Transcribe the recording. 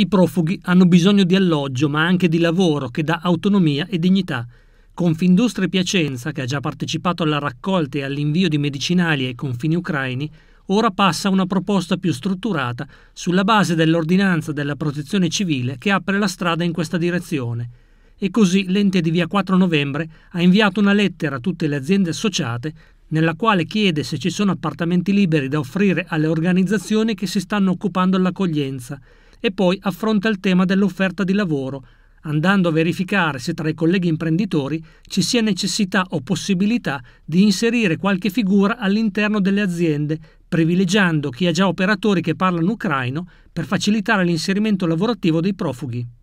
I profughi hanno bisogno di alloggio, ma anche di lavoro che dà autonomia e dignità. Confindustria Piacenza, che ha già partecipato alla raccolta e all'invio di medicinali ai confini ucraini, ora passa a una proposta più strutturata sulla base dell'ordinanza della protezione civile che apre la strada in questa direzione. E così l'ente di via 4 novembre ha inviato una lettera a tutte le aziende associate nella quale chiede se ci sono appartamenti liberi da offrire alle organizzazioni che si stanno occupando dell'accoglienza e poi affronta il tema dell'offerta di lavoro, andando a verificare se tra i colleghi imprenditori ci sia necessità o possibilità di inserire qualche figura all'interno delle aziende, privilegiando chi ha già operatori che parlano ucraino per facilitare l'inserimento lavorativo dei profughi.